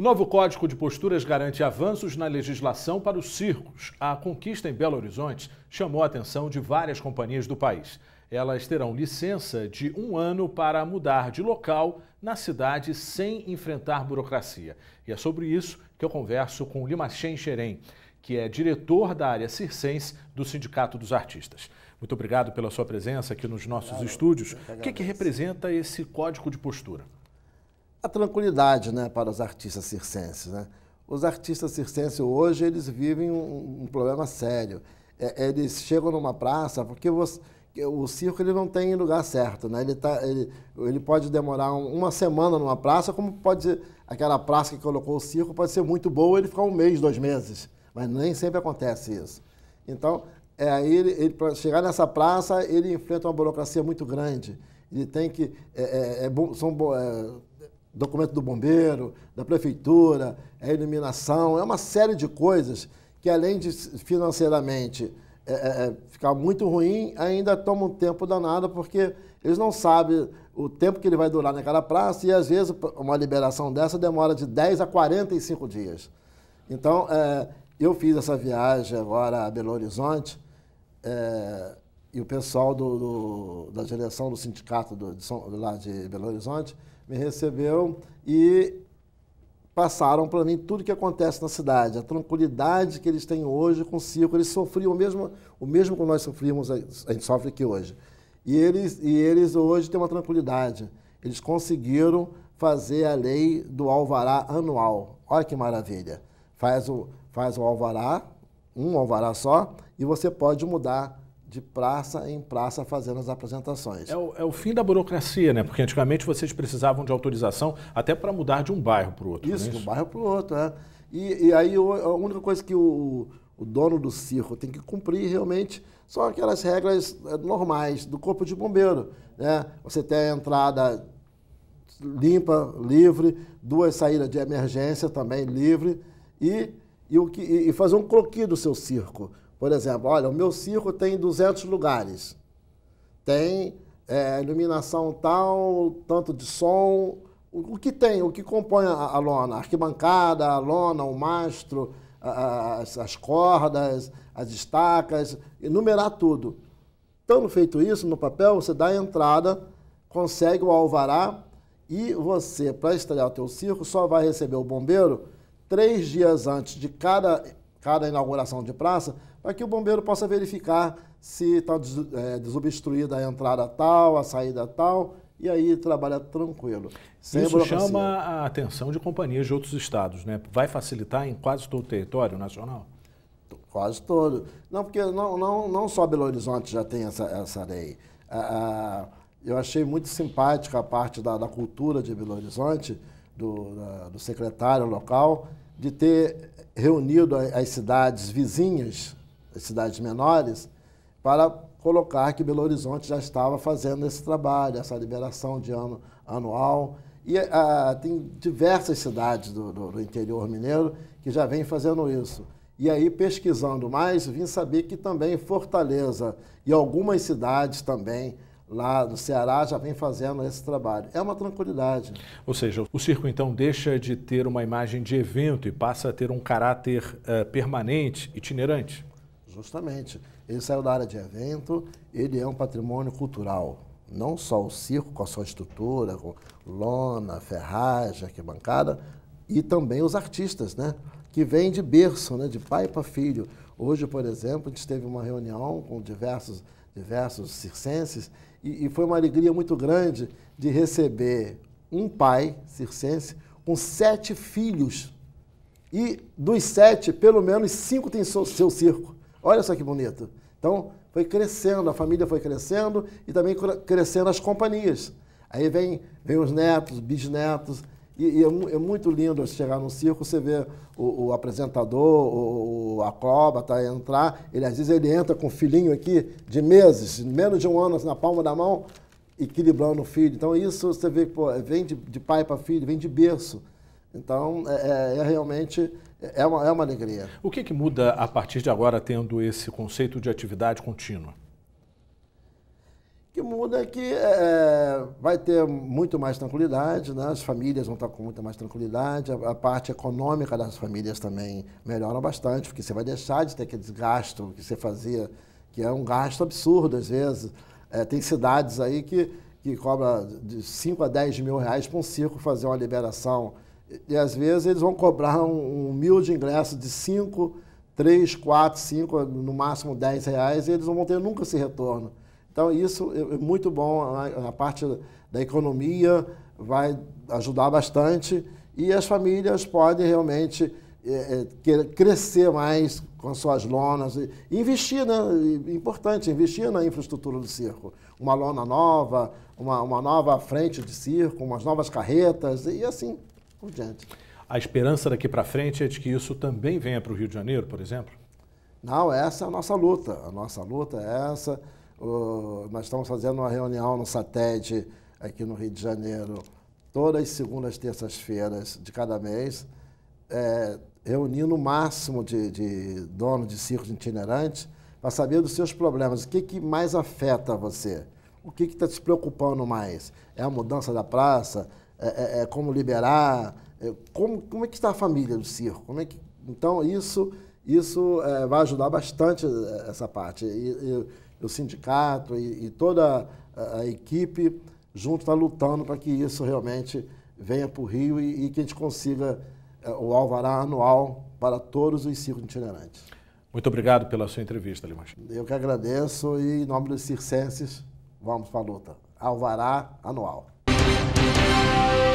O novo Código de Posturas garante avanços na legislação para os circos. A conquista em Belo Horizonte chamou a atenção de várias companhias do país. Elas terão licença de um ano para mudar de local na cidade sem enfrentar burocracia. E é sobre isso que eu converso com Limachen Xerém, que é diretor da área circense do Sindicato dos Artistas. Muito obrigado pela sua presença aqui nos nossos claro, estúdios. O que, que representa esse código de postura? a tranquilidade né, para os artistas circenses. Né? Os artistas circenses hoje eles vivem um, um problema sério. É, eles chegam numa praça porque você, o circo ele não tem lugar certo. Né? Ele, tá, ele, ele pode demorar uma semana numa praça, como pode aquela praça que colocou o circo pode ser muito boa ele ficar um mês, dois meses. Mas nem sempre acontece isso. Então, é, aí ele, ele para chegar nessa praça, ele enfrenta uma burocracia muito grande. Ele tem que. É, é, é são, é, documento do bombeiro, da prefeitura, é a iluminação, é uma série de coisas que além de financeiramente é, é, é, ficar muito ruim, ainda toma um tempo danado, porque eles não sabem o tempo que ele vai durar naquela praça e às vezes uma liberação dessa demora de 10 a 45 dias. Então, é, eu fiz essa viagem agora a Belo Horizonte, é, e o pessoal do, do, da direção do sindicato do, de lá de Belo Horizonte me recebeu e passaram para mim tudo que acontece na cidade, a tranquilidade que eles têm hoje com o circo. Eles sofriam o mesmo, o mesmo que nós sofrimos, a gente sofre aqui hoje. E eles, e eles hoje têm uma tranquilidade. Eles conseguiram fazer a lei do alvará anual. Olha que maravilha. Faz o, faz o alvará, um alvará só, e você pode mudar de praça em praça fazendo as apresentações. É o, é o, fim da burocracia, né? Porque antigamente vocês precisavam de autorização até para mudar de um bairro para o outro. Isso, é isso, de um bairro para o outro, né? E, e aí a única coisa que o, o, dono do circo tem que cumprir realmente são aquelas regras eh, normais do corpo de bombeiro, né? Você tem a entrada limpa, livre, duas saídas de emergência também livre e, e, o que, e fazer um croquis do seu circo por exemplo, olha, o meu circo tem 200 lugares. Tem é, iluminação tal, tanto de som, o, o, que tem, o que compõe a, a lona, a arquibancada, a lona, o mastro, a, as, as, cordas, as estacas, enumerar tudo. Tendo feito isso, no papel, você dá a entrada, consegue o alvará e você, para estrear o teu circo, só vai receber o bombeiro três dias antes de cada, cada inauguração de praça, para que o bombeiro possa verificar se está é, desobstruída a entrada tal, a saída tal, e aí trabalha tranquilo. Isso chama a atenção de companhias de outros estados, né? Vai facilitar em quase todo o território nacional? Quase todo. Não, porque não, não, não só Belo Horizonte já tem essa, essa lei. Ah, eu achei muito simpática a parte da, da cultura de Belo Horizonte, do, da, do secretário local, de ter reunido as cidades vizinhas as cidades menores, para colocar que Belo Horizonte já estava fazendo esse trabalho, essa liberação de ano anual. E ah, tem diversas cidades do, do, do, interior mineiro que já vem fazendo isso. E aí, pesquisando mais, vim saber que também Fortaleza e algumas cidades também lá no Ceará já vem fazendo esse trabalho. É uma tranquilidade. Ou seja, o circo então deixa de ter uma imagem de evento e passa a ter um caráter uh, permanente, itinerante. Justamente. Ele saiu da área de evento, ele é um patrimônio cultural. Não só o circo, com a sua estrutura, com lona, ferragem, arquibancada, e também os artistas, né? que vêm de berço, né? de pai para filho. Hoje, por exemplo, a gente teve uma reunião com diversos, diversos circenses e, e foi uma alegria muito grande de receber um pai circense com sete filhos. E dos sete, pelo menos cinco têm seu, seu circo. Olha só que bonito. Então, foi crescendo, a família foi crescendo e também crescendo as companhias. Aí vem, vem os netos, bisnetos, e, e é, é, muito lindo chegar num circo, você vê o, o apresentador, o, a tá, entrar, ele às vezes ele entra com o filhinho aqui de meses, menos de um ano assim, na palma da mão, equilibrando o filho. Então isso você vê que vem de, de pai para filho, vem de berço. Então é, é, é realmente é uma, é uma alegria. O que, que muda a partir de agora, tendo esse conceito de atividade contínua? O que muda é que é, é, vai ter muito mais tranquilidade, né? as famílias vão estar com muita mais tranquilidade, a, a, parte econômica das famílias também melhora bastante, porque você vai deixar de ter aquele gasto que você fazia, que é um gasto absurdo às vezes. É, tem cidades aí que, que cobra de 5 a 10 mil reais para um circo fazer uma liberação e às vezes eles vão cobrar um, um humilde ingresso de 5, 3, 4, 5, no máximo 10 reais, e eles não vão ter nunca esse retorno. Então, isso é, é muito bom. A, a parte da economia vai ajudar bastante e as famílias podem realmente é, é, crescer mais com suas lonas. E investir, né? Importante, investir na infraestrutura do circo. Uma lona nova, uma, uma nova frente de circo, umas novas carretas e assim por diante. A esperança daqui para frente é de que isso também venha para o Rio de Janeiro, por exemplo? Não, essa é a nossa luta. A nossa luta é essa. nós estamos fazendo uma reunião no satélite aqui no Rio de Janeiro, todas as segundas, terças-feiras de cada mês, é, reunindo o máximo de, de donos de circos itinerantes para saber dos seus problemas. O que, que mais afeta você? O que está te preocupando mais? É a mudança da praça? É, é, é, como liberar, é, como, como é que está a família do circo, como é que, então isso isso é, vai ajudar bastante essa parte e, e o sindicato e, e toda a, a, equipe junto está lutando para que isso realmente venha para o Rio e, e que a gente consiga o alvará anual para todos os circos itinerantes. Muito obrigado pela sua entrevista, Limas. Eu que agradeço e, em nome dos circenses, vamos para a luta. Alvará anual. Bye.